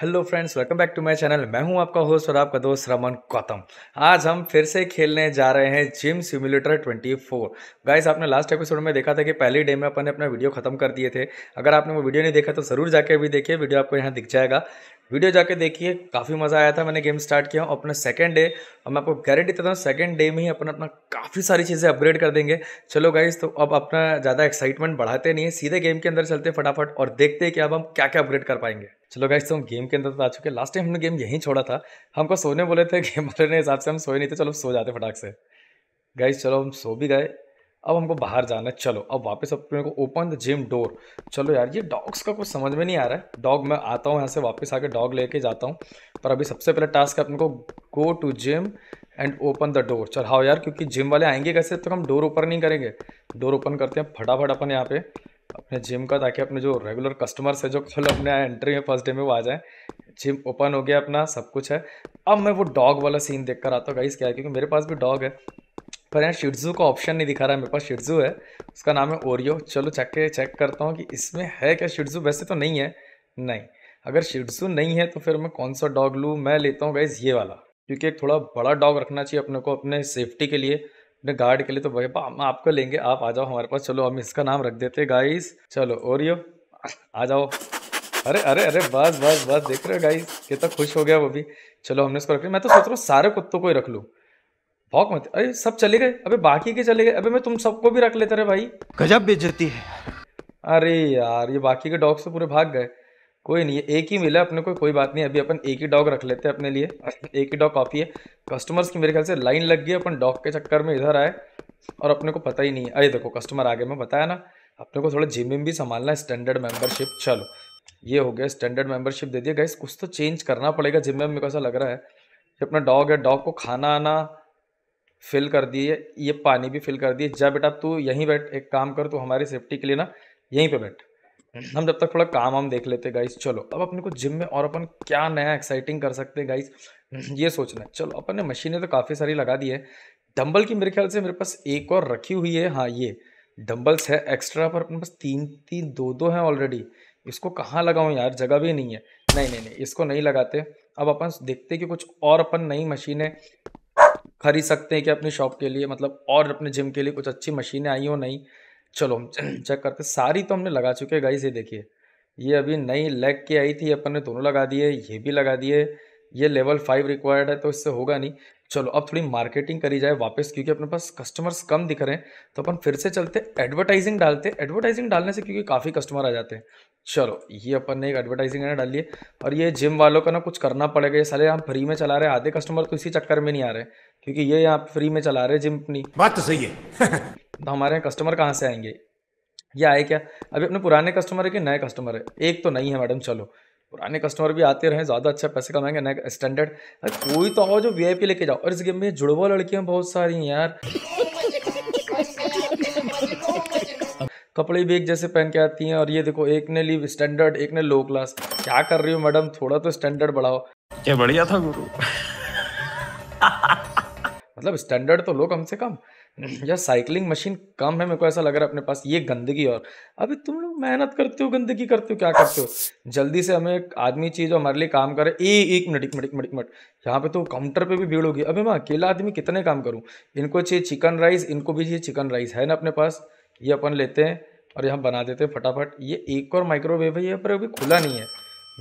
Hello friends welcome back to my channel मैं हूं आपका होस्ट और आपका दोस्त रमन गौतम आज हम फिर से खेलने जा रहे हैं जिम सिमुलेटर 24 गाइस आपने लास्ट एपिसोड में देखा था कि पहले डे में अपन ने अपना वीडियो खत्म कर दिए थे अगर आपने वो वीडियो नहीं देखा तो ज़रूर जाके अभी देखिए वीडियो आपको यहाँ दिख जाएगा वीडियो जाके देखिए काफ़ी मज़ा आया था मैंने गेम स्टार्ट किया अपना सेकेंड डे और मैं आपको गारंटी देता हूँ सेकेंड डे में ही अपन अपना काफ़ी सारी चीज़ें अपग्रेड कर देंगे चलो गाइज तो अब अपना ज़्यादा एक्साइटमेंट बढ़ाते नहीं है सीधे गेम के अंदर चलते फटाफट और देखते हैं कि अब हम क्या क्या अपग्रेड कर पाएंगे चलो गाइस तो हम गेम के अंदर तो आ चुके लास्ट टाइम हमने गेम यहीं छोड़ा था हमको सोने बोले थे गेम वाले ने हिसाब से हम सोए नहीं थे चलो सो जाते फटाक से गाइस चलो हम सो भी गए अब हमको बाहर जाना है चलो अब वापस अपने को ओपन द जिम डोर चलो यार ये डॉग्स का कुछ समझ में नहीं आ रहा है डॉग मैं आता हूँ यहाँ से वापस आके डॉग लेके जाता हूँ पर अभी सबसे पहले टास्क है अपने को go to gym and open the door चल हाँ यार क्योंकि जिम वाले आएंगे कैसे तो हम डोर ओपन नहीं करेंगे डोर ओपन करते हैं फटाफट अपन यहाँ पे अपने जिम का ताकि अपने जो रेगुलर कस्टमर्स है जो कल अपने एंट्री में फर्स्ट डे में वो आ जाए जिम ओपन हो गया अपना सब कुछ है अब मैं वो डॉग वाला सीन देख कर आता हूँ गाइस क्या है क्योंकि मेरे पास भी डॉग है पर यहाँ शिडजू का ऑप्शन नहीं दिखा रहा है मेरे पास शिडजू है उसका नाम है ओरियो चलो चेक के चेक करता हूँ कि इसमें है क्या शिडजू वैसे तो नहीं है नहीं अगर शिडजू नहीं है तो फिर मैं कौन सा डॉग लूँ मैं लेता हूँ गाइज़ ये वाला क्योंकि एक थोड़ा बड़ा डॉग रखना चाहिए अपने को अपने सेफ्टी के लिए ने गार्ड के लिए तो भाई हम आपको लेंगे आप आ जाओ हमारे पास चलो हम इसका नाम रख देते गाइस चलो ओरियो आ जाओ अरे अरे अरे बस बस बस देख रहे हो गाइस कितना खुश हो गया वो भी चलो हमने इसको रख लिया मैं तो सोच रहा हूँ सारे कुत्तों को ही रख लू भौक मत अरे सब चले गए अभी बाकी के चले गए अभी मैं तुम सबको भी रख लेते रहे भाई गजब बेचती है अरे यार ये बाकी के डॉग से तो पूरे भाग गए कोई नहीं एक ही मिला अपने को कोई बात नहीं अभी अपन एक ही डॉग रख लेते हैं अपने लिए एक ही डॉग काफ़ी है कस्टमर्स की मेरे ख्याल से लाइन लग गई अपन डॉग के चक्कर में इधर आए और अपने को पता ही नहीं है अरे देखो कस्टमर आगे मैं बताया ना अपने को थोड़ा जिम भी संभालना है स्टैंडर्ड मेंबरशिप चलो ये हो गया स्टैंडर्ड मेंबरशिप दे दिया गाइस कुछ तो चेंज करना पड़ेगा जिम में कैसा को ऐसा लग रहा है कि अपना डॉग है डॉग को खाना आना फिल कर दिए ये पानी भी फिल कर दिए जा बेटा तू यहीं बैठ एक काम कर तू हमारी सेफ्टी के लिए ना यहीं पर बैठ हम जब तक थोड़ा काम वाम देख लेते गाइस चलो अब अपने को जिम में और अपन क्या नया एक्साइटिंग कर सकते हैं गाइस ये सोचना है चलो अपन ने मशीनें तो काफ़ी सारी लगा दी है डंबल की मेरे ख्याल से मेरे पास एक और रखी हुई है हाँ ये डंबल्स है एक्स्ट्रा पर अपने पास तीन तीन दो दो हैं ऑलरेडी इसको कहाँ लगाऊँ यार जगह भी नहीं है नहीं नहीं नहीं इसको नहीं लगाते अब अपन देखते कि कुछ और अपन नई मशीनें खरीद सकते हैं कि अपनी शॉप के लिए मतलब और अपने जिम के लिए कुछ अच्छी मशीनें आई हो नहीं चलो हम चेक करते सारी तो हमने लगा चुके हैं गाइस ये देखिए ये अभी नई लेग की आई थी अपन ने दोनों लगा दिए ये भी लगा दिए ये लेवल फाइव रिक्वायर्ड है तो इससे होगा नहीं चलो अब थोड़ी मार्केटिंग करी जाए वापस क्योंकि अपने पास कस्टमर्स कम दिख रहे हैं तो अपन फिर से चलते एडवर्टाइजिंग डालते एडवर्टाइजिंग डालने से क्योंकि काफ़ी कस्टमर आ जाते हैं चलो ये अपन ने एक एडवर्टाइजिंग है डाल लिए और ये जिम वालों का ना कुछ करना पड़ेगा ये साले हम फ्री में चला रहे हैं आधे कस्टमर तो इसी चक्कर में नहीं आ रहे क्योंकि ये यहाँ फ्री में चला रहे जिम अपनी बात तो सही है तो हमारे यहाँ कस्टमर कहाँ से आएंगे ये आए क्या अभी अपने पुराने कस्टमर है कि नए कस्टमर है एक तो नहीं है मैडम चलो पुराने कस्टमर भी आते रहे ज़्यादा अच्छा पैसे कमाएंगे नए स्टैंडर्ड अरे कोई तो आओ जो वी लेके जाओ और इस गेम में जुड़वा लड़कियाँ बहुत सारी हैं यार कपड़े भी एक जैसे पहन के आती हैं और ये देखो एक ने ली स्टैंडर्ड एक ने लो क्लास क्या कर रही हो मैडम थोड़ा तो स्टैंडर्ड बढ़ाओ क्या बढ़िया था गुरु मतलब स्टैंडर्ड तो लो कम से कम यार साइकिलिंग मशीन कम है मेरे को ऐसा लग रहा है अपने पास ये गंदगी और अभी तुम लोग मेहनत करते हो गंदगी करते हो क्या करते हो जल्दी से हमें एक आदमी चाहिए जो हमारे लिए काम करे ए एक मिनट एक मिनट एक मिनट मिनट यहाँ पे तो काउंटर पे भी भीड़ होगी अभी मैं अकेला आदमी कितने काम करूँ इनको चाहिए चिकन राइस इनको भी चाहिए चिकन राइस है ना अपने पास ये अपन लेते हैं और यहाँ बना देते हैं फटाफट ये एक और माइक्रोवेव है ये पर अभी खुला नहीं है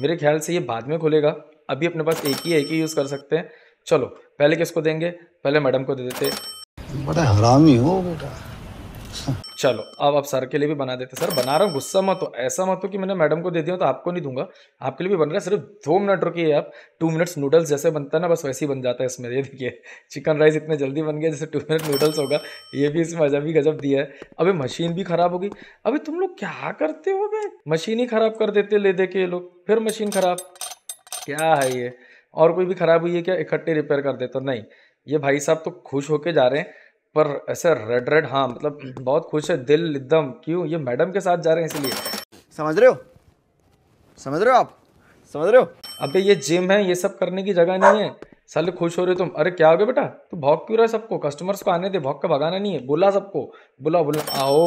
मेरे ख्याल से ये बाद में खुलेगा अभी अपने पास एक ही एक ही यूज़ कर सकते हैं चलो पहले किसको देंगे पहले मैडम को दे देते बड़ा हरामी हो बेटा चलो अब आप सर के लिए भी बना देते सर बना रहा हूँ गुस्सा मत हो ऐसा मत हो कि मैंने मैडम को दे दिया तो आपको नहीं दूंगा आपके लिए भी बन रहा है सिर्फ दो मिनट रुकी आप टू मिनट्स नूडल्स जैसे बनता है ना बस वैसे ही बन जाता है इसमें ये देखिए चिकन राइस इतने जल्दी बन गया जैसे टू मिनट नूडल्स होगा ये भी इसमें अजब ही गजब दिया है अभी मशीन भी खराब होगी अभी तुम लोग क्या करते हो भाई मशीन ही खराब कर देते ले दे के ये लोग फिर मशीन खराब क्या है ये और कोई भी खराब हुई है क्या इकट्ठे रिपेयर कर देता तो नहीं ये भाई साहब तो खुश होके जा रहे हैं पर ऐसे रेड रेड हाँ मतलब बहुत खुश है दिल एकदम क्यों ये मैडम के साथ जा रहे हैं इसलिए समझ रहे हो समझ रहे हो आप समझ रहे हो अबे ये जिम है ये सब करने की जगह नहीं है साले खुश हो रहे तुम अरे क्या हो गया बेटा तू भोग क्यों रहा है सबको कस्टमर्स को आने दे भौंक का भगाना नहीं है बोला सबको बोला बोला आओ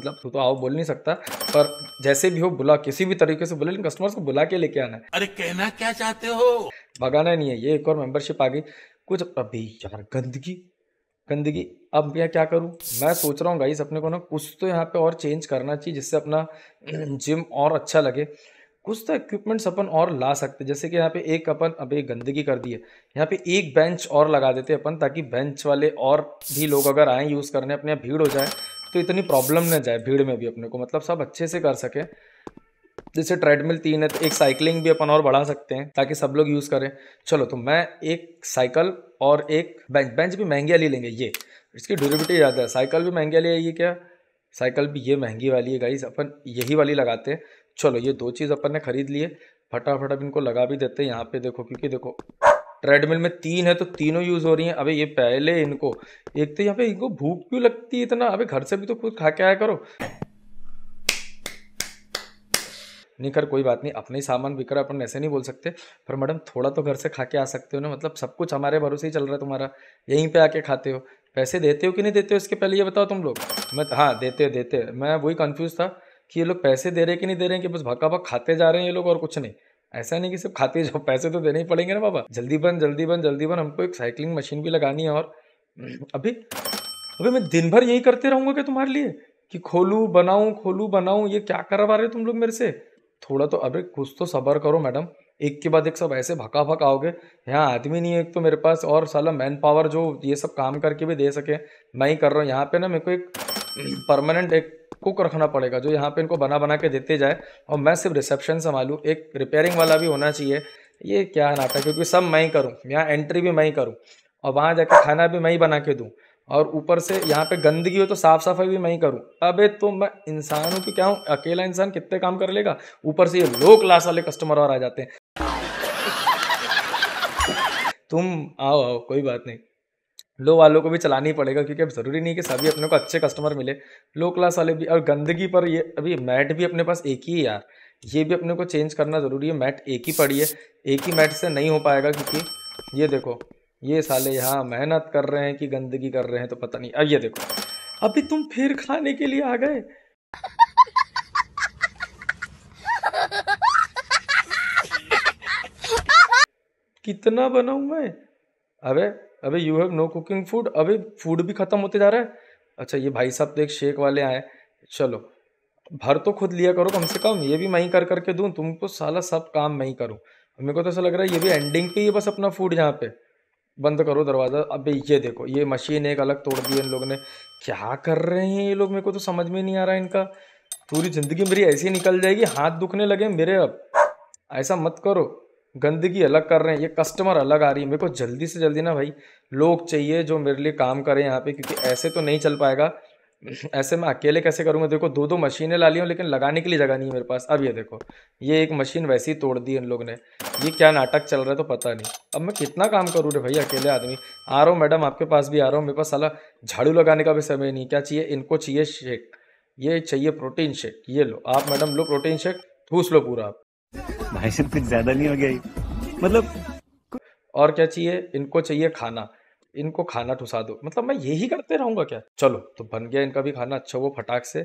मतलब तू तो आओ बोल नहीं सकता पर जैसे भी हो बुला किसी भी तरीके से बोले लेकिन कस्टमर्स को बुला के लेके आना है अरे कहना क्या चाहते हो भगाना नहीं है ये एक और मेंबरशिप आ गई कुछ अभी यार गंदगी गंदगी अब मैं क्या करूं मैं सोच रहा हूं गाइस अपने को ना कुछ तो यहाँ पे और चेंज करना चाहिए जिससे अपना जिम और अच्छा लगे कुछ तो इक्विपमेंट्स अपन और ला सकते जैसे कि यहाँ पे एक अपन अभी गंदगी कर दी है यहाँ पे एक बेंच और लगा देते अपन ताकि बेंच वाले और भी लोग अगर आए यूज़ करने अपने भीड़ हो जाए तो इतनी प्रॉब्लम ना जाए भीड़ में भी अपने को मतलब सब अच्छे से कर सके जैसे ट्रेडमिल तीन है तो एक साइकिलिंग भी अपन और बढ़ा सकते हैं ताकि सब लोग यूज़ करें चलो तो मैं एक साइकिल और एक बेंच बेंच भी महंगी वाली लेंगे ये इसकी ड्यूरेबिलिटी ज़्यादा है साइकिल भी महंगी वाली है ये क्या साइकिल भी ये महंगी वाली है गाइस अपन यही वाली लगाते हैं चलो ये दो चीज़ अपन ने खरीद लिए फटाफट अब इनको लगा भी देते हैं यहाँ पे देखो क्योंकि देखो ट्रेडमिल में तीन है तो तीनों यूज़ हो रही हैं अबे ये पहले इनको एक तो यहाँ पे इनको भूख क्यों लगती है इतना अबे घर से भी तो कुछ खा के आया करो नहीं कर कोई बात नहीं अपने ही सामान बिक रहा है अपन ऐसे नहीं बोल सकते पर मैडम थोड़ा तो घर से खा के आ सकते हो ना मतलब सब कुछ हमारे भरोसे ही चल रहा है तुम्हारा यहीं पे आके खाते हो पैसे देते हो कि नहीं देते हो इसके पहले ये बताओ तुम लोग मैं हाँ देते देते मैं वही कन्फ्यूज़ था कि ये लोग पैसे दे रहे कि नहीं दे रहे हैं कि बस भक्का भक खाते जा रहे हैं ये लोग और कुछ नहीं ऐसा नहीं कि सिर्फ खाते जाओ पैसे तो देने ही पड़ेंगे ना बाबा जल्दी बन जल्दी बन जल्दी बन हमको एक साइकिलिंग मशीन भी लगानी है और अभी अभी मैं दिन भर यही करते रहूंगा क्या तुम्हारे लिए कि खोलू बनाऊ खोलू बनाऊँ ये क्या करवा रहे हो तुम लोग मेरे से थोड़ा तो अरे कुछ तो सबर करो मैडम एक के बाद एक सब ऐसे भका भक आओगे यहाँ आदमी नहीं है एक तो मेरे पास और साला मैन पावर जो ये सब काम करके भी दे सके मैं ही कर रहा हूँ यहाँ पे ना मेरे को एक परमानेंट एक कुक रखना पड़ेगा जो यहाँ पे इनको बना बना के देते जाए और मैं सिर्फ रिसेप्शन संभालूँ एक रिपेयरिंग वाला भी होना चाहिए ये क्या नाता है क्योंकि सब मैं ही करूँ यहाँ एंट्री भी मैं ही करूँ और वहाँ जाकर खाना भी मैं ही बना के दूँ और ऊपर से यहाँ पे गंदगी हो तो साफ सफाई भी मैं ही करूँ अबे तो मैं इंसान हूँ कि क्या हूँ अकेला इंसान कितने काम कर लेगा ऊपर से ये लो क्लास वाले कस्टमर और आ जाते हैं तुम आओ आओ कोई बात नहीं लो वालों को भी चलानी पड़ेगा क्योंकि अब ज़रूरी नहीं कि सभी अपने को अच्छे कस्टमर मिले लो क्लास वाले भी और गंदगी पर ये अभी मैट भी अपने पास एक ही है यार ये भी अपने को चेंज करना ज़रूरी है मैट एक ही पड़ी है एक ही मैट से नहीं हो पाएगा क्योंकि ये देखो ये साले यहाँ मेहनत कर रहे हैं कि गंदगी कर रहे हैं तो पता नहीं अब ये देखो अभी तुम फिर खाने के लिए आ गए कितना बनाऊ मैं अबे अबे you have no cooking food अबे फूड भी ख़त्म होते जा रहा है अच्छा ये भाई साहब तो एक शेक वाले आए चलो भर तो खुद लिया करो कम से कम ये भी मैं ही कर करके दूँ तुमको तो साला सब काम मैं ही करूँ मेरे को तो ऐसा लग रहा है ये भी एंडिंग पे ही बस अपना फूड यहाँ पे बंद करो दरवाज़ा अब ये देखो ये मशीन एक अलग तोड़ दी इन लोगों ने क्या कर रहे हैं ये लोग मेरे को तो समझ में नहीं आ रहा इनका पूरी ज़िंदगी मेरी ऐसी निकल जाएगी हाथ दुखने लगे मेरे अब ऐसा मत करो गंदगी अलग कर रहे हैं ये कस्टमर अलग आ रही है मेरे को जल्दी से जल्दी ना भाई लोग चाहिए जो मेरे लिए काम करें यहाँ पे क्योंकि ऐसे तो नहीं चल पाएगा ऐसे मैं अकेले कैसे करूँगा देखो दो दो मशीनें ला ली हूँ लेकिन लगाने के लिए जगह नहीं है मेरे पास अब ये देखो ये एक मशीन वैसे ही तोड़ दी इन लोगों ने ये क्या नाटक चल रहा है तो पता नहीं अब मैं कितना काम करूँ रे भाई अकेले आदमी आ रहा हूँ मैडम आपके पास भी आ रहा हूँ मेरे पास सला झाड़ू लगाने का भी समय नहीं क्या चाहिए इनको चाहिए शेक ये चाहिए प्रोटीन शेक ये लो आप मैडम लो प्रोटीन शेक ठूस लो पूरा आप भाई सिर्फ कुछ ज्यादा नहीं हो गया मतलब और क्या चाहिए इनको चाहिए खाना इनको खाना ठुसा दो मतलब मैं यही करते रहूंगा क्या चलो तो बन गया इनका भी खाना अच्छा वो फटाक से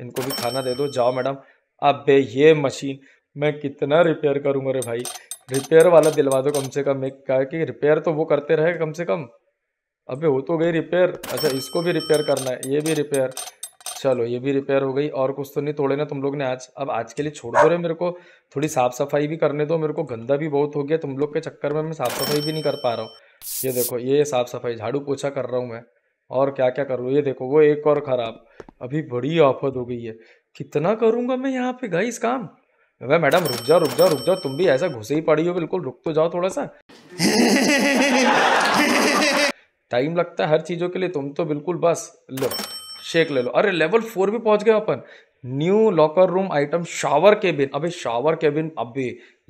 इनको भी खाना दे दो जाओ मैडम अब ये मशीन मैं कितना रिपेयर करूंगा रे भाई रिपेयर वाला दिलवा दो कम से कम एक क्या कि रिपेयर तो वो करते रहे कम से कम अबे हो तो गई रिपेयर अच्छा इसको भी रिपेयर करना है ये भी रिपेयर चलो ये भी रिपेयर हो गई और कुछ तो नहीं तोड़े ना तुम लोग ने आज अब आज के लिए छोड़ दो रहे मेरे को थोड़ी साफ सफाई भी करने दो मेरे को गंदा भी बहुत हो गया तुम लोग के चक्कर में मैं साफ सफाई भी नहीं कर पा रहा हूँ ये देखो ये साफ सफाई झाड़ू पोछा कर रहा हूँ मैं और क्या क्या कर रहा हूँ ये देखो वो एक और खराब अभी बड़ी आफत हो गई है कितना करूँगा मैं यहाँ पे इस काम वह मैडम रुक जाओ रुक जाओ रुक जाओ तुम भी ऐसा घुसे ही पड़ी हो बिल्कुल रुक तो जाओ थोड़ा सा टाइम लगता है हर चीज़ों के लिए तुम तो बिल्कुल बस लो शेक ले लो अरे लेवल फोर भी पहुंच गए अपन new locker room item shower cabin अबे शावर केबिन अबे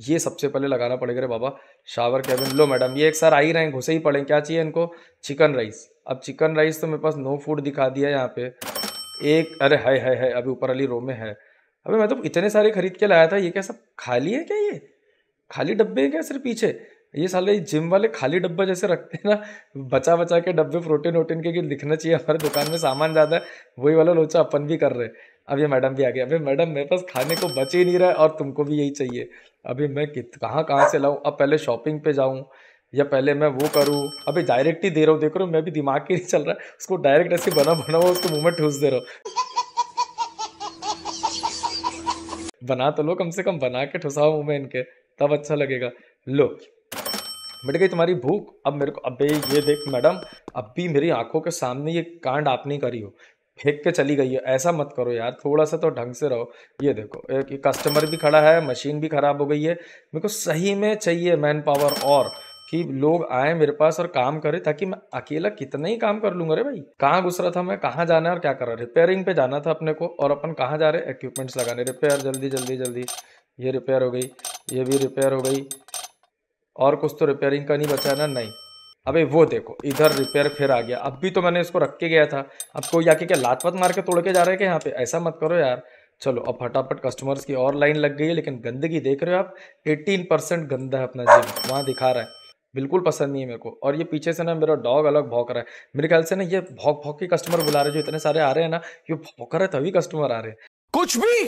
ये सबसे पहले लगाना पड़ेगा रे बाबा शावर केबिन लो मैडम ये एक सर आ ही रहे हैं घुसे ही पड़े क्या चाहिए इनको चिकन राइस अब चिकन राइस तो मेरे पास नो फूड दिखा दिया यहाँ पे एक अरे है है है अभी ऊपर वाली रो में है अबे मैं तो इतने सारे खरीद के लाया था ये क्या सब खाली है क्या ये खाली डब्बे हैं क्या सिर्फ पीछे ये साले जिम वाले खाली डब्बा जैसे रखते हैं ना बचा बचा के डब्बे प्रोटीन वोटीन के दिखना चाहिए हमारे दुकान में सामान ज़्यादा है वही वाला लोचा अपन भी कर रहे हैं अभी मैडम भी आ गए अभी मैडम मेरे पास खाने को बच ही नहीं रहा और तुमको भी यही चाहिए अभी मैं कित कहाँ कहाँ से लाऊँ अब पहले शॉपिंग पे जाऊँ या पहले मैं वो करूँ अभी डायरेक्ट ही दे रहा हूँ देख रहा हूँ मैं भी दिमाग के नहीं चल रहा उसको डायरेक्ट ऐसे बना बना हुआ उसको मुँह में ठूस दे रहा हूँ बना तो लो कम से कम बना के ठुसाओ मुँह में इनके तब अच्छा लगेगा लो मिट गई तुम्हारी भूख अब मेरे को अबे ये देख मैडम अब भी मेरी आंखों के सामने ये कांड आपने करी हो फेंक के चली गई है ऐसा मत करो यार थोड़ा सा तो ढंग से रहो ये देखो एक कस्टमर भी खड़ा है मशीन भी ख़राब हो गई है मेरे को सही में चाहिए मैन पावर और कि लोग आए मेरे पास और काम करें ताकि मैं अकेला कितना ही काम कर लूंगा रे भाई कहाँ घुस रहा था मैं कहाँ जाना है और क्या कर रहा रिपेयरिंग पे जाना था अपने को और अपन कहाँ जा रहे हैं इक्विपमेंट्स लगाने रिपेयर जल्दी जल्दी जल्दी ये रिपेयर हो गई ये भी रिपेयर हो गई और कुछ तो रिपेयरिंग का नहीं बचा ना नहीं अबे वो देखो इधर रिपेयर फिर आ गया अब भी तो मैंने इसको रख के गया था अब कोई आके क्या लात पत मार के तोड़ के जा रहे हैं यहाँ पे ऐसा मत करो यार चलो अब फटाफट कस्टमर्स की और लाइन लग गई है लेकिन गंदगी देख रहे हो आप 18 परसेंट गंदा है अपना जिम वहाँ दिखा रहा है बिल्कुल पसंद नहीं है मेरे को और ये पीछे से ना मेरा डॉग अलग भौंक रहा है मेरे ख्याल से ना ये भौंक भौंक के कस्टमर बुला रहे जो इतने सारे आ रहे हैं ना ये भौंक रहे तभी कस्टमर आ रहे हैं कुछ भी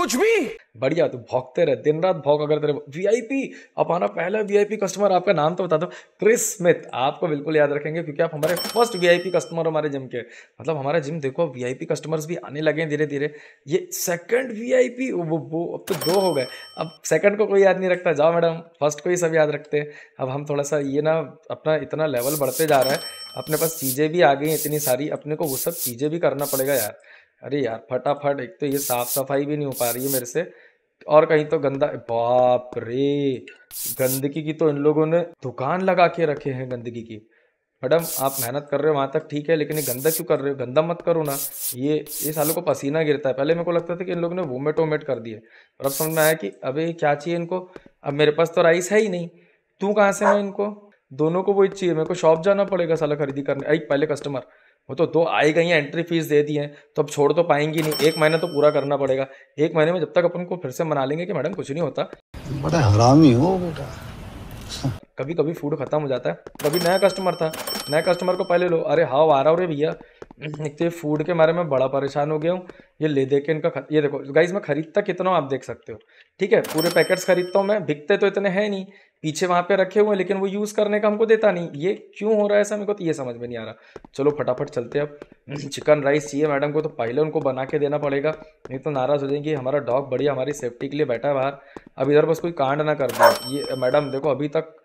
कुछ भी बढ़िया तू भोगते रहे दिन रात भोग अगर तेरे वीआईपी पी हमारा पहला वीआईपी कस्टमर आपका नाम तो बता दो क्रिस स्मिथ आपको बिल्कुल याद रखेंगे क्योंकि आप हमारे फर्स्ट वीआईपी कस्टमर हमारे जिम के मतलब हमारा जिम देखो वीआईपी कस्टमर्स भी आने लगे धीरे धीरे ये सेकंड वीआईपी वो वो अब तो दो हो गए अब सेकंड को कोई याद नहीं रखता जाओ मैडम फर्स्ट को ही सब याद रखते हैं अब हम थोड़ा सा ये ना अपना इतना लेवल बढ़ते जा रहा है अपने पास चीज़ें भी आ गई इतनी सारी अपने को वो सब चीज़ें भी करना पड़ेगा यार अरे यार फटाफट एक तो ये साफ सफाई भी नहीं हो पा रही है मेरे से और कहीं तो गंदा बाप रे गंदगी की तो इन लोगों ने दुकान लगा के रखे हैं गंदगी की मैडम आप मेहनत कर रहे हो वहाँ तक ठीक है लेकिन ये गंदा क्यों कर रहे हो गंदा मत करो ना ये ये सालों को पसीना गिरता है पहले मेरे को लगता था कि इन लोगों ने वोमेट वोमेट कर दिए और अब समझ में आया कि अबे क्या चाहिए इनको अब मेरे पास तो राइस है ही नहीं तू कहाँ से है इनको दोनों को वो चाहिए मेरे को शॉप जाना पड़ेगा साला खरीदी करने आई पहले कस्टमर वो तो दो गई हैं एंट्री फीस दे दी है तो अब छोड़ तो पाएंगी नहीं एक महीना तो पूरा करना पड़ेगा एक महीने में जब तक अपन को फिर से मना लेंगे कि मैडम कुछ नहीं होता बड़ा हरामी हो बेटा कभी कभी फूड खत्म हो जाता है कभी नया कस्टमर था नया कस्टमर को पहले लो अरे हाव आ रहा हो रे भैया तो फूड के बारे में बड़ा परेशान हो गया हूँ ये ले दे के इनका ये देखो गाइज मैं खरीदता कितना आप देख सकते हो ठीक है पूरे पैकेट्स खरीदता हूँ मैं बिकते तो इतने हैं नहीं पीछे वहां पे रखे हुए हैं लेकिन वो यूज़ करने का हमको देता नहीं ये क्यों हो रहा है ऐसा मेरे को तो ये समझ में नहीं आ रहा चलो फटाफट चलते अब हम्म। चिकन राइस चाहिए मैडम को तो पहले उनको बना के देना पड़ेगा नहीं तो नाराज़ हो जाएंगे हमारा डॉग बढ़िया हमारी सेफ्टी के लिए बैठा है बाहर अब इधर बस कोई कांड ना कर दो ये मैडम देखो अभी तक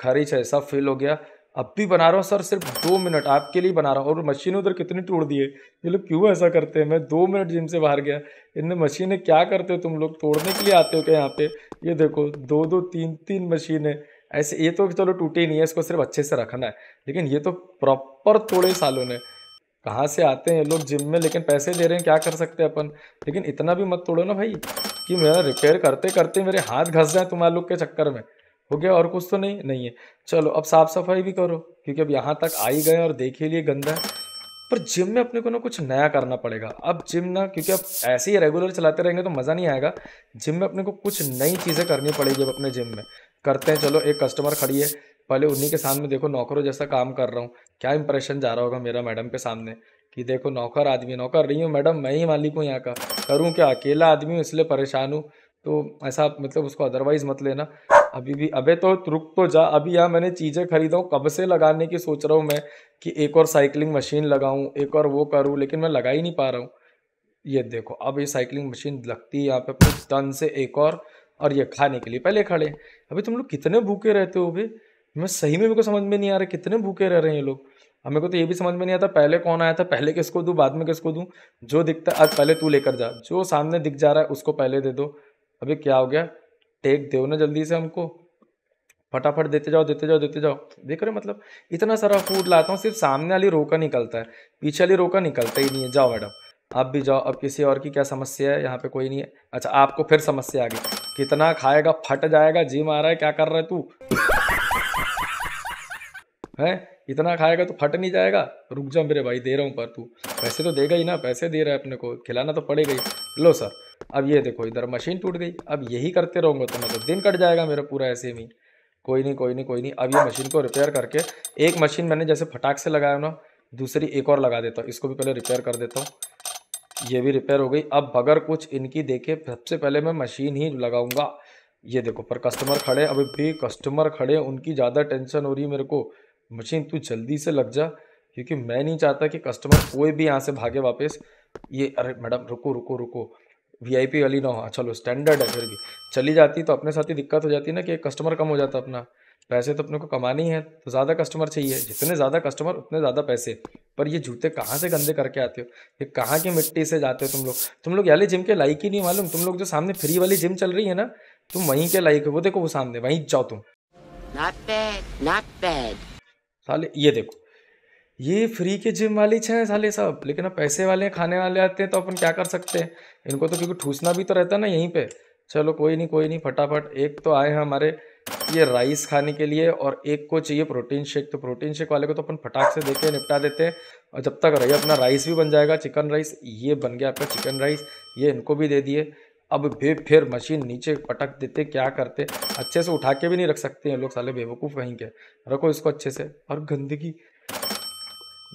खरीच है सब फेल हो गया अब भी बना रहा हूँ सर सिर्फ दो मिनट आपके लिए बना रहा हूँ और मशीन उधर कितनी टूट दिए ये लोग क्यों ऐसा करते हैं मैं दो मिनट जिम से बाहर गया इनने मशीनें क्या करते हो तुम लोग तोड़ने के लिए आते हो क्या यहाँ पे ये देखो दो दो तीन तीन मशीनें ऐसे ये तो चलो टूटे ही नहीं है इसको सिर्फ अच्छे से रखना है लेकिन ये तो प्रॉपर तोड़े सालों ने कहाँ से आते हैं ये लोग जिम में लेकिन पैसे दे रहे हैं क्या कर सकते हैं अपन लेकिन इतना भी मत तोड़ो ना भाई कि मेरा रिपेयर करते करते मेरे हाथ घस जाए तुम्हारे लोग के चक्कर में हो गया और कुछ तो नहीं नहीं है चलो अब साफ सफाई भी करो क्योंकि अब यहाँ तक आ ही गए और देख ही लिए गंदा है पर जिम में अपने को ना कुछ नया करना पड़ेगा अब जिम ना क्योंकि अब ऐसे ही रेगुलर चलाते रहेंगे तो मज़ा नहीं आएगा जिम में अपने को कुछ नई चीज़ें करनी पड़ेगी अब अपने जिम में करते हैं चलो एक कस्टमर खड़ी है पहले उन्हीं के सामने देखो नौकरों जैसा काम कर रहा हूँ क्या इंप्रेशन जा रहा होगा मेरा मैडम के सामने कि देखो नौकर आदमी नौकर रही हूँ मैडम मैं ही मालिक हूँ यहाँ का करूँ क्या अकेला आदमी हूँ इसलिए परेशान हूँ तो ऐसा मतलब उसको अदरवाइज़ मत लेना अभी भी अबे तो रुक तो जा अभी यहाँ मैंने चीज़ें खरीदा कब से लगाने की सोच रहा हूँ मैं कि एक और साइकिलिंग मशीन लगाऊँ एक और वो करूँ लेकिन मैं लगा ही नहीं पा रहा हूँ ये देखो अब ये साइकिलिंग मशीन लगती है यहाँ पे कुछ टन से एक और और ये खाने के लिए पहले खड़े अभी तुम लोग कितने भूखे रहते हो भी मैं सही में मेरे को समझ में नहीं आ रहा कितने भूखे रह रहे हैं ये लोग हमें को तो ये भी समझ में नहीं आता पहले कौन आया था पहले किसको दूँ बाद में किसको दूँ जो दिखता है आज पहले तू लेकर जा जो सामने दिख जा रहा है उसको पहले दे दो अभी क्या हो गया टेक दो ना जल्दी से हमको फटाफट देते जाओ देते जाओ देते जाओ देख रहे हो मतलब इतना सारा फूड लाता हूँ सिर्फ सामने वाली रोका निकलता है पीछे वाली रोका निकलता ही नहीं है जाओ मैडम आप भी जाओ अब किसी और की क्या समस्या है यहाँ पे कोई नहीं है अच्छा आपको फिर समस्या आ गई कितना खाएगा फट जाएगा आ रहा है क्या कर रहा है तू है इतना खाएगा तो फट नहीं जाएगा रुक जा मेरे भाई दे रहा हूँ पर तू पैसे तो देगा ही ना पैसे दे रहा है अपने को खिलाना तो पड़ेगा ही लो सर अब ये देखो इधर मशीन टूट गई अब यही करते रहूँगा तो मतलब दिन कट जाएगा मेरा पूरा ऐसे में कोई नहीं कोई नहीं कोई नहीं अब ये मशीन को रिपेयर करके एक मशीन मैंने जैसे फटाक से लगाया ना दूसरी एक और लगा देता हूँ इसको भी पहले रिपेयर कर देता हूँ ये भी रिपेयर हो गई अब बगर कुछ इनकी देखे सबसे पहले मैं मशीन ही लगाऊंगा ये देखो पर कस्टमर खड़े अभी भी कस्टमर खड़े उनकी ज़्यादा टेंशन हो रही है मेरे को मशीन तू जल्दी से लग जा क्योंकि मैं नहीं चाहता कि कस्टमर कोई भी यहाँ से भागे वापस ये अरे मैडम रुको रुको रुको वीआईपी वाली ना हो हाँ, चलो स्टैंडर्ड है फिर भी चली जाती तो अपने साथ ही दिक्कत हो जाती ना कि कस्टमर कम हो जाता अपना पैसे तो अपने को कमाने ही है तो ज़्यादा कस्टमर चाहिए जितने ज़्यादा कस्टमर उतने ज़्यादा पैसे पर ये जूते कहाँ से गंदे करके आते हो ये कहाँ की मिट्टी से जाते हो तुम लोग तुम लोग याले जिम के लाइक ही नहीं मालूम तुम लोग जो सामने फ्री वाली जिम चल रही है ना तुम वहीं के लाइक हो वो देखो वो सामने वहीं जाओ तुम Not bad, not bad. साले ये देखो ये फ्री के जिम वाली छः साले सब लेकिन अब पैसे वाले खाने वाले आते हैं तो अपन क्या कर सकते हैं इनको तो क्योंकि ठूसना भी तो रहता है ना यहीं पे चलो कोई नहीं कोई नहीं फटाफट एक तो आए हैं हमारे ये राइस खाने के लिए और एक को चाहिए प्रोटीन शेक तो प्रोटीन शेक वाले को तो अपन फटाक से देते हैं निपटा देते हैं और जब तक रही अपना राइस भी बन जाएगा चिकन राइस ये बन गया आपका चिकन राइस ये इनको भी दे दिए अब फिर फिर मशीन नीचे पटक देते क्या करते अच्छे से उठा के भी नहीं रख सकते हैं लोग साले बेवकूफ़ कहीं के रखो इसको अच्छे से और गंदगी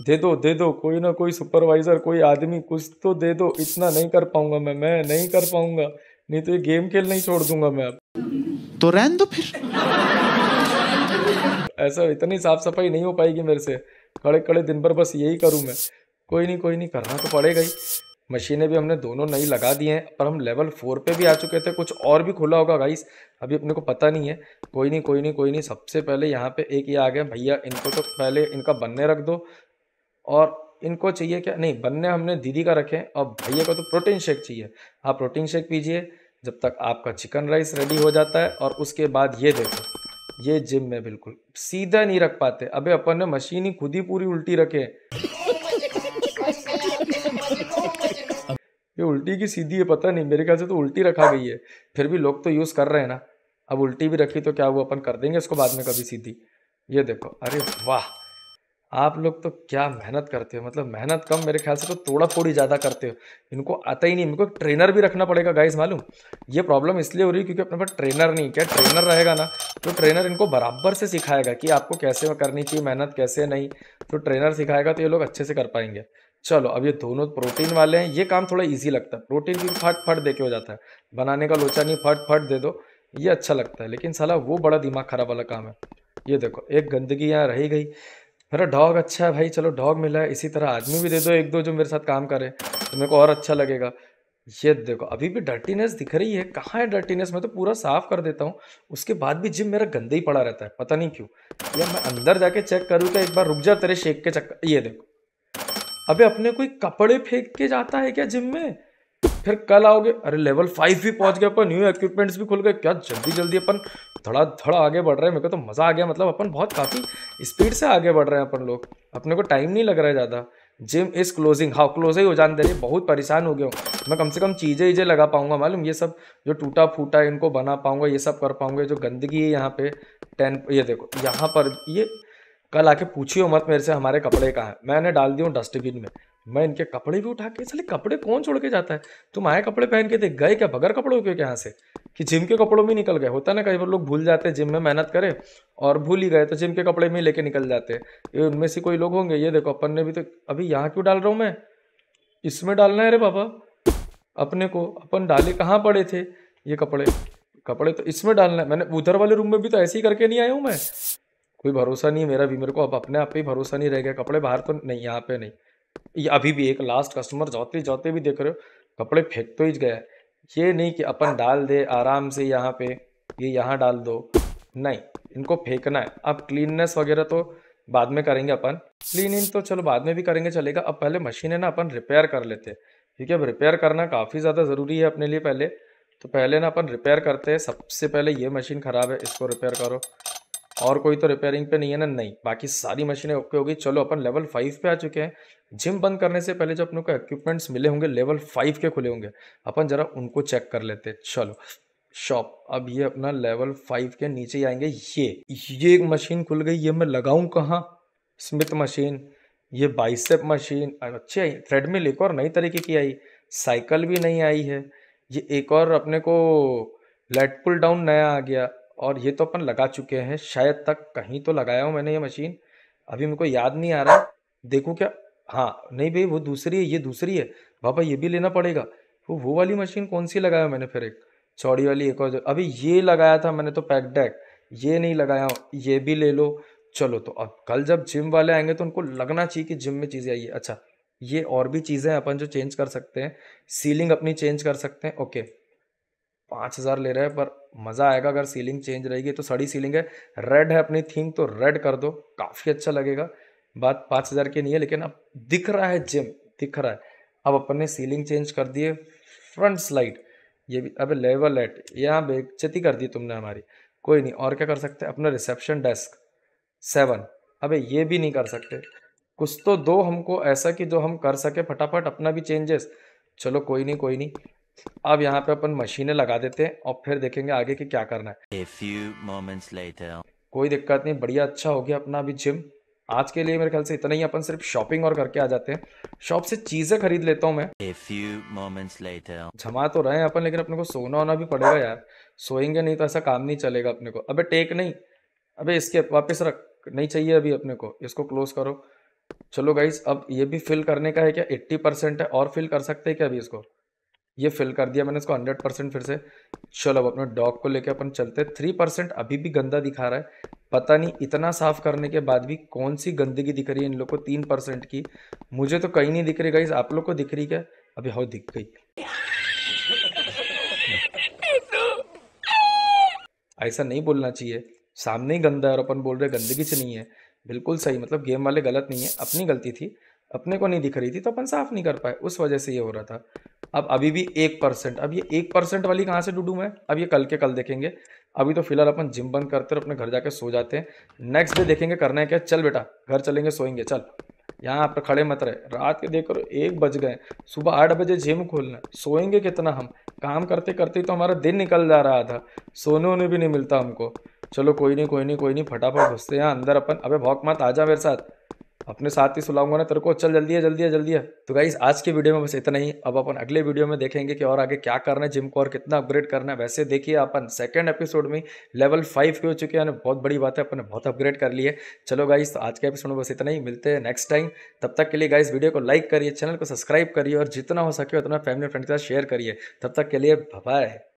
दे दो दे दो कोई ना कोई सुपरवाइज़र कोई आदमी कुछ तो दे दो इतना नहीं कर पाऊंगा मैं मैं नहीं कर पाऊंगा नहीं तो ये गेम खेल नहीं छोड़ दूंगा मैं अब तो रहन दो फिर ऐसा इतनी साफ सफाई नहीं हो पाएगी मेरे से खड़े खड़े दिन भर बस यही करूँ मैं कोई नहीं कोई नहीं करना तो पड़ेगा ही मशीनें भी हमने दोनों नई लगा दी हैं पर हम लेवल फोर पे भी आ चुके थे कुछ और भी खुला होगा गाइस अभी अपने को पता नहीं है कोई नहीं कोई नहीं कोई नहीं सबसे पहले यहाँ पे एक ये आ गया भैया इनको तो पहले इनका बनने रख दो और इनको चाहिए क्या नहीं बनने हमने दीदी का रखे और भैया का तो प्रोटीन शेक चाहिए आप प्रोटीन शेक पीजिए जब तक आपका चिकन राइस रेडी हो जाता है और उसके बाद ये देखो ये जिम में बिल्कुल सीधा नहीं रख पाते अबे अपन ने मशीन ही खुद ही पूरी उल्टी रखे ये उल्टी की सीधी है पता नहीं मेरे ख्याल से तो उल्टी रखा गई है फिर भी लोग तो यूज़ कर रहे हैं ना अब उल्टी भी रखी तो क्या वो अपन कर देंगे इसको बाद में कभी सीधी ये देखो अरे वाह आप लोग तो क्या मेहनत करते हो मतलब मेहनत कम मेरे ख्याल से तो थोड़ा थोड़ी ज़्यादा करते हो इनको आता ही नहीं इनको ट्रेनर भी रखना पड़ेगा गाइस मालूम ये प्रॉब्लम इसलिए हो रही है क्योंकि अपने पास ट्रेनर नहीं क्या ट्रेनर रहेगा ना तो ट्रेनर इनको बराबर से सिखाएगा कि आपको कैसे करनी चाहिए मेहनत कैसे नहीं तो ट्रेनर सिखाएगा तो ये लोग अच्छे से कर पाएंगे चलो अब ये दोनों प्रोटीन वाले हैं ये काम थोड़ा इजी लगता है प्रोटीन भी फट फट दे के हो जाता है बनाने का लोचा नहीं फट फट दे दो ये अच्छा लगता है लेकिन साला वो बड़ा दिमाग खराब वाला काम है ये देखो एक गंदगी यहाँ रही गई मेरा डॉग अच्छा है भाई चलो डॉग मिला है इसी तरह आदमी भी दे दो एक दो जो मेरे साथ काम करे तो मेरे को और अच्छा लगेगा ये देखो अभी भी डर्टीनेस दिख रही है कहाँ है डर्टीनेस मैं तो पूरा साफ कर देता हूँ उसके बाद भी जिम मेरा गंदा ही पड़ा रहता है पता नहीं क्यों या मैं अंदर जाके चेक करूँ तो एक बार रुक जा तेरे शेक के चक्कर ये देखो अबे अपने कोई कपड़े फेंक के जाता है क्या जिम में फिर कल आओगे अरे लेवल फाइव भी पहुंच गए अपन न्यू इक्विपमेंट्स भी खुल गए क्या जल्दी जल्दी अपन थोड़ा थोड़ा आगे बढ़ रहे हैं मेरे को तो मज़ा आ गया मतलब अपन बहुत काफ़ी स्पीड से आगे बढ़ रहे हैं अपन लोग अपने को टाइम नहीं लग रहा है ज़्यादा gym is closing how close ही हो जाने दे रही बहुत परेशान हो गया हूँ मैं कम से कम चीज़ें ईजें लगा पाऊंगा मालूम ये सब जो टूटा फूटा इनको बना पाऊंगा ये सब कर पाऊंगा जो गंदगी है यहाँ पे टेन ये देखो यहाँ पर ये कल आके पूछियो मत मेरे से हमारे कपड़े कहाँ हैं मैंने डाल दिया डस्टबिन में मैं इनके कपड़े भी उठा के चले कपड़े कौन छोड़ के जाता है तुम आए कपड़े पहन के देख गए क्या बगैर कपड़ों के यहाँ से कि जिम के कपड़ों में निकल गए होता ना कई बार लोग भूल जाते हैं जिम में मेहनत करे और भूल ही गए तो जिम के कपड़े में लेके निकल जाते हैं उनमें से कोई लोग होंगे ये देखो अपन ने भी तो अभी यहाँ क्यों डाल रहा हूँ मैं इसमें डालना है अरे बाबा अपने को अपन डाले कहाँ पड़े थे ये कपड़े कपड़े तो इसमें डालना है मैंने उधर वाले रूम में भी तो ऐसे ही करके नहीं आया हूँ मैं कोई भरोसा नहीं है मेरा भी मेरे को अब अपने आप पे ही भरोसा नहीं रह गया कपड़े बाहर तो नहीं यहाँ पे नहीं ये अभी भी एक लास्ट कस्टमर जाते जाते भी देख रहे हो कपड़े फेंक तो ही गया ये नहीं कि अपन डाल दे आराम से यहाँ पे ये यहाँ डाल दो नहीं इनको फेंकना है अब क्लीननेस वगैरह तो बाद में करेंगे अपन क्लीन इन तो चलो बाद में भी करेंगे चलेगा अब पहले मशीन है ना अपन रिपेयर कर लेते हैं क्योंकि अब रिपेयर करना काफ़ी ज़्यादा ज़रूरी है अपने लिए पहले तो पहले ना अपन रिपेयर करते हैं सबसे पहले ये मशीन ख़राब है इसको रिपेयर करो और कोई तो रिपेयरिंग पे नहीं है ना नहीं बाकी सारी मशीनें ओके होगी चलो अपन लेवल फाइव पे आ चुके हैं जिम बंद करने से पहले जो अपने को इक्विपमेंट्स मिले होंगे लेवल फाइव के खुले होंगे अपन जरा उनको चेक कर लेते चलो शॉप अब ये अपना लेवल फाइव के नीचे ही आएंगे ये ये एक मशीन खुल गई ये मैं लगाऊं कहाँ स्मिथ मशीन ये बाइसेप मशीन अच्छी आई थ्रेडमिल एक और नई तरीके की आई साइकिल भी नहीं आई है ये एक और अपने को लेट पुल डाउन नया आ गया और ये तो अपन लगा चुके हैं शायद तक कहीं तो लगाया हूँ मैंने ये मशीन अभी मेरे को याद नहीं आ रहा देखूँ क्या हाँ नहीं भाई वो दूसरी है ये दूसरी है बाबा ये भी लेना पड़ेगा वो वो वाली मशीन कौन सी लगाया मैंने फिर एक चौड़ी वाली एक और अभी ये लगाया था मैंने तो पैक डैक ये नहीं लगाया ये भी ले लो चलो तो अब कल जब जिम वाले आएंगे तो उनको लगना चाहिए कि जिम में चीज़ें आई है अच्छा ये और भी चीज़ें अपन जो चेंज कर सकते हैं सीलिंग अपनी चेंज कर सकते हैं ओके पाँच हज़ार ले रहे हैं पर मज़ा आएगा अगर सीलिंग चेंज रहेगी तो सड़ी सीलिंग है रेड है अपनी थीम तो रेड कर दो काफ़ी अच्छा लगेगा बात पाँच हज़ार की नहीं है लेकिन अब दिख रहा है जिम दिख रहा है अब अपन ने सीलिंग चेंज कर दिए फ्रंट स्लाइड ये भी अब लेवल एट यहाँ बेचती कर दी तुमने हमारी कोई नहीं और क्या कर सकते अपना रिसेप्शन डेस्क सेवन अबे ये भी नहीं कर सकते कुछ तो दो हमको ऐसा कि जो हम कर सके फटाफट अपना भी चेंजेस चलो कोई नहीं कोई नहीं अब यहाँ पे अपन मशीनें लगा देते हैं और फिर देखेंगे आगे कि क्या करना है A few moments later. कोई दिक्कत नहीं बढ़िया अच्छा हो गया अपना अभी जिम आज के लिए मेरे ख्याल से इतना ही अपन सिर्फ शॉपिंग और करके आ जाते हैं शॉप से चीजें खरीद लेता हूँ मैं A few moments later. जमा तो रहे हैं अपन लेकिन अपने को सोना होना भी पड़ेगा यार सोएंगे नहीं तो ऐसा काम नहीं चलेगा अपने को अबे टेक नहीं अबे इसके वापस रख नहीं चाहिए अभी अपने को इसको क्लोज करो चलो गाइज अब ये भी फिल करने का है क्या एट्टी है और फिल कर सकते हैं क्या अभी इसको ये फिल कर दिया मैंने इसको हंड्रेड परसेंट फिर से चलो अब अपने डॉग को लेके अपन चलते थ्री परसेंट अभी भी गंदा दिखा रहा है पता नहीं इतना साफ करने के बाद भी कौन सी गंदगी दिख रही है इन लोग को तीन परसेंट की मुझे तो कहीं नहीं दिख रही गाइज आप लोग को दिख रही क्या अभी हाउ दिख गई ऐसा नहीं बोलना चाहिए सामने ही गंदा है और अपन बोल रहे गंदगी से नहीं है बिल्कुल सही मतलब गेम वाले गलत नहीं है अपनी गलती थी अपने को नहीं दिख रही थी तो अपन साफ नहीं कर पाए उस वजह से ये हो रहा था अब अभी भी एक परसेंट अब ये एक परसेंट वाली कहाँ से डूडू में अब ये कल के कल देखेंगे अभी तो फिलहाल अपन जिम बंद करते और अपने घर जाके सो जाते हैं नेक्स्ट डे देखेंगे करना है क्या चल बेटा घर चलेंगे सोएंगे चल यहाँ आप खड़े मत रहे रात के देख करो एक बज गए सुबह आठ बजे जिम खोलना सोएंगे कितना हम काम करते करते तो हमारा दिन निकल जा रहा था सोने वोने भी नहीं मिलता हमको चलो कोई नहीं कोई नहीं कोई नहीं फटाफट घुसते हैं अंदर अपन अबे भौक मत आ जा मेरे साथ अपने साथ ही सुलाऊंगा ना तेरे को चल जल्दी है जल्दी है जल्दी है तो गाइस आज के वीडियो में बस इतना ही अब अपन अगले वीडियो में देखेंगे कि और आगे क्या करना है जिम को और कितना अपग्रेड करना है वैसे देखिए अपन सेकंड एपिसोड में लेवल फाइव के हो चुके हैं बहुत बड़ी बात है अपन ने बहुत अपग्रेड कर लिया है चलो गाइस तो आज के एपिसोड में बस इतना ही मिलते हैं नेक्स्ट टाइम तब तक के लिए गाइस वीडियो को लाइक करिए चैनल को सब्सक्राइब करिए और जितना हो सके उतना फैमिली फ्रेंड के साथ शेयर करिए तब तक के लिए बाय